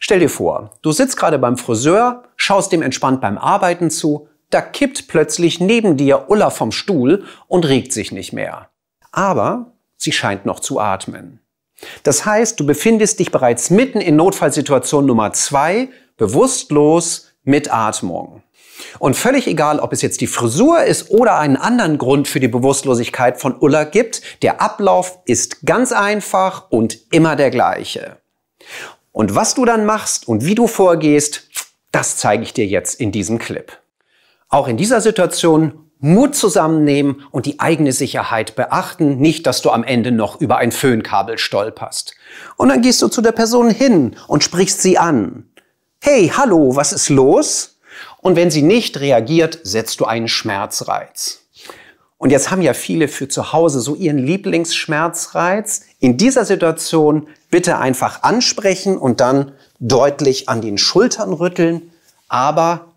Stell dir vor, du sitzt gerade beim Friseur, schaust dem entspannt beim Arbeiten zu, da kippt plötzlich neben dir Ulla vom Stuhl und regt sich nicht mehr. Aber sie scheint noch zu atmen. Das heißt, du befindest dich bereits mitten in Notfallsituation Nummer zwei, bewusstlos mit Atmung. Und völlig egal, ob es jetzt die Frisur ist oder einen anderen Grund für die Bewusstlosigkeit von Ulla gibt, der Ablauf ist ganz einfach und immer der gleiche. Und was du dann machst und wie du vorgehst, das zeige ich dir jetzt in diesem Clip. Auch in dieser Situation Mut zusammennehmen und die eigene Sicherheit beachten, nicht, dass du am Ende noch über ein Föhnkabel stolperst. Und dann gehst du zu der Person hin und sprichst sie an. Hey, hallo, was ist los? Und wenn sie nicht reagiert, setzt du einen Schmerzreiz. Und jetzt haben ja viele für zu Hause so ihren Lieblingsschmerzreiz. In dieser Situation bitte einfach ansprechen und dann deutlich an den Schultern rütteln, aber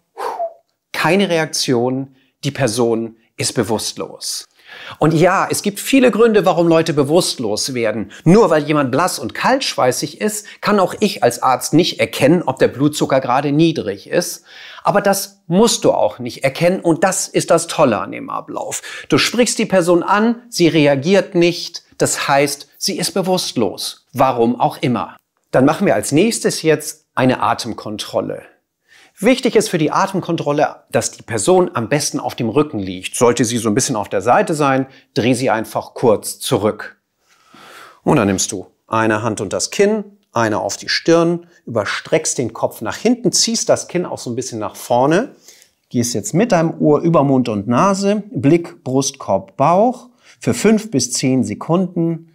keine Reaktion, die Person ist bewusstlos. Und ja, es gibt viele Gründe, warum Leute bewusstlos werden. Nur weil jemand blass und kaltschweißig ist, kann auch ich als Arzt nicht erkennen, ob der Blutzucker gerade niedrig ist. Aber das musst du auch nicht erkennen und das ist das Tolle an dem Ablauf. Du sprichst die Person an, sie reagiert nicht, das heißt, sie ist bewusstlos. Warum auch immer. Dann machen wir als nächstes jetzt eine Atemkontrolle. Wichtig ist für die Atemkontrolle, dass die Person am besten auf dem Rücken liegt. Sollte sie so ein bisschen auf der Seite sein, dreh sie einfach kurz zurück. Und dann nimmst du eine Hand und das Kinn, eine auf die Stirn, überstreckst den Kopf nach hinten, ziehst das Kinn auch so ein bisschen nach vorne, gehst jetzt mit deinem Ohr über Mund und Nase, Blick, Brust, Korb, Bauch für fünf bis zehn Sekunden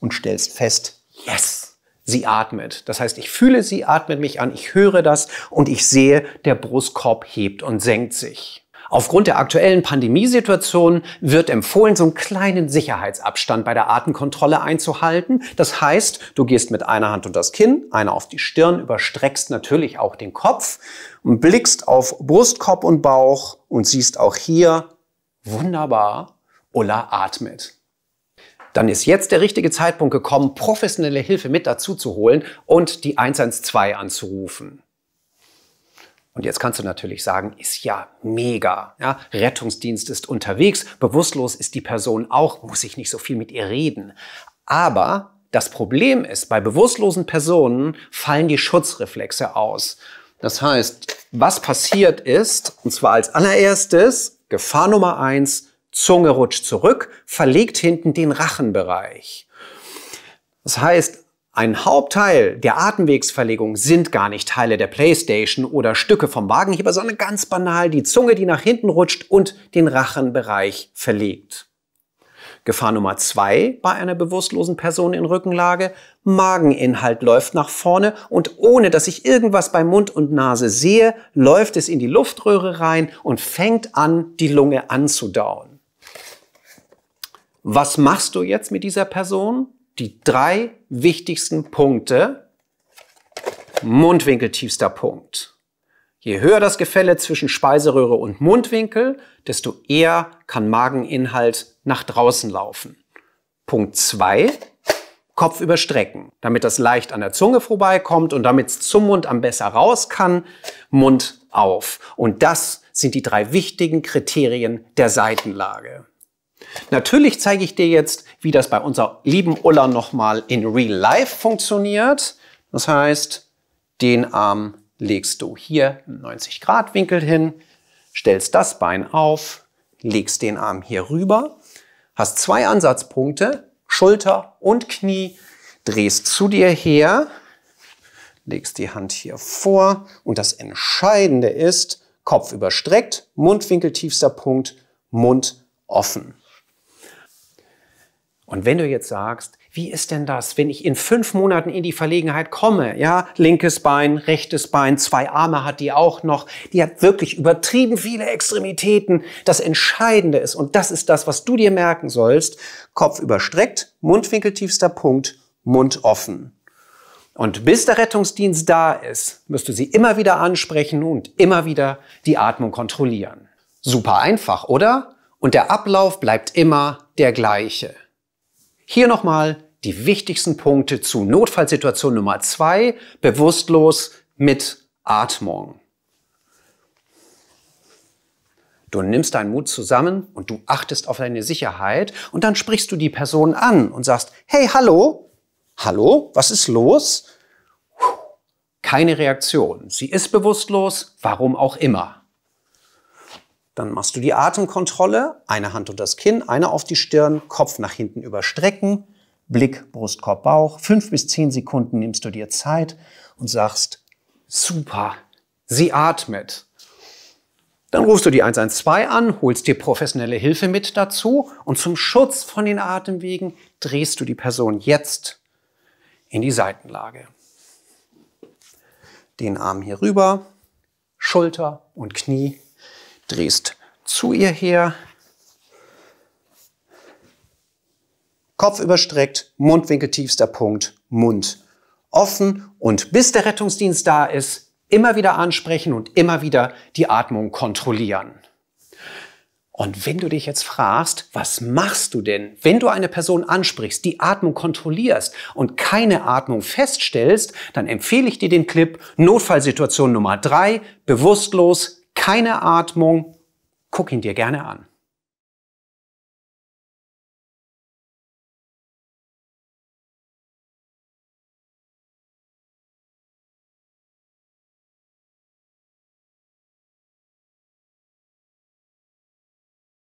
und stellst fest, yes! Sie atmet. Das heißt, ich fühle sie, atmet mich an, ich höre das und ich sehe, der Brustkorb hebt und senkt sich. Aufgrund der aktuellen Pandemiesituation wird empfohlen, so einen kleinen Sicherheitsabstand bei der Atemkontrolle einzuhalten. Das heißt, du gehst mit einer Hand unter das Kinn, einer auf die Stirn, überstreckst natürlich auch den Kopf und blickst auf Brustkorb und Bauch und siehst auch hier, wunderbar, Ulla atmet dann ist jetzt der richtige Zeitpunkt gekommen, professionelle Hilfe mit dazu zu holen und die 112 anzurufen. Und jetzt kannst du natürlich sagen, ist ja mega. Ja, Rettungsdienst ist unterwegs, bewusstlos ist die Person auch, muss ich nicht so viel mit ihr reden. Aber das Problem ist, bei bewusstlosen Personen fallen die Schutzreflexe aus. Das heißt, was passiert ist, und zwar als allererstes, Gefahr Nummer eins, Zunge rutscht zurück, verlegt hinten den Rachenbereich. Das heißt, ein Hauptteil der Atemwegsverlegung sind gar nicht Teile der Playstation oder Stücke vom Wagenheber, sondern ganz banal die Zunge, die nach hinten rutscht und den Rachenbereich verlegt. Gefahr Nummer zwei bei einer bewusstlosen Person in Rückenlage. Mageninhalt läuft nach vorne und ohne dass ich irgendwas bei Mund und Nase sehe, läuft es in die Luftröhre rein und fängt an, die Lunge anzudauen. Was machst du jetzt mit dieser Person? Die drei wichtigsten Punkte. Mundwinkel tiefster Punkt. Je höher das Gefälle zwischen Speiseröhre und Mundwinkel, desto eher kann Mageninhalt nach draußen laufen. Punkt zwei: Kopf überstrecken, damit das leicht an der Zunge vorbeikommt und damit es zum Mund am besser raus kann, Mund auf. Und das sind die drei wichtigen Kriterien der Seitenlage. Natürlich zeige ich dir jetzt, wie das bei unserer lieben Ulla nochmal in Real Life funktioniert. Das heißt, den Arm legst du hier im 90 Grad Winkel hin, stellst das Bein auf, legst den Arm hier rüber, hast zwei Ansatzpunkte, Schulter und Knie, drehst zu dir her, legst die Hand hier vor und das Entscheidende ist, Kopf überstreckt, Mundwinkel tiefster Punkt, Mund offen. Und wenn du jetzt sagst, wie ist denn das, wenn ich in fünf Monaten in die Verlegenheit komme? Ja, linkes Bein, rechtes Bein, zwei Arme hat die auch noch. Die hat wirklich übertrieben viele Extremitäten. Das Entscheidende ist, und das ist das, was du dir merken sollst, Kopf überstreckt, Mundwinkel tiefster Punkt, Mund offen. Und bis der Rettungsdienst da ist, müsst du sie immer wieder ansprechen und immer wieder die Atmung kontrollieren. Super einfach, oder? Und der Ablauf bleibt immer der gleiche. Hier nochmal die wichtigsten Punkte zu Notfallsituation Nummer zwei: bewusstlos mit Atmung. Du nimmst deinen Mut zusammen und du achtest auf deine Sicherheit und dann sprichst du die Person an und sagst, hey, hallo, hallo, was ist los? Keine Reaktion. Sie ist bewusstlos, warum auch immer. Dann machst du die Atemkontrolle, eine Hand unter das Kinn, eine auf die Stirn, Kopf nach hinten überstrecken, Blick, Brust, Korb, Bauch. Fünf bis zehn Sekunden nimmst du dir Zeit und sagst, super, sie atmet. Dann rufst du die 112 an, holst dir professionelle Hilfe mit dazu und zum Schutz von den Atemwegen drehst du die Person jetzt in die Seitenlage. Den Arm hier rüber, Schulter und Knie drehst zu ihr her, Kopf überstreckt, Mundwinkel tiefster Punkt, Mund offen und bis der Rettungsdienst da ist, immer wieder ansprechen und immer wieder die Atmung kontrollieren. Und wenn du dich jetzt fragst, was machst du denn, wenn du eine Person ansprichst, die Atmung kontrollierst und keine Atmung feststellst, dann empfehle ich dir den Clip Notfallsituation Nummer 3, bewusstlos keine Atmung, guck ihn dir gerne an.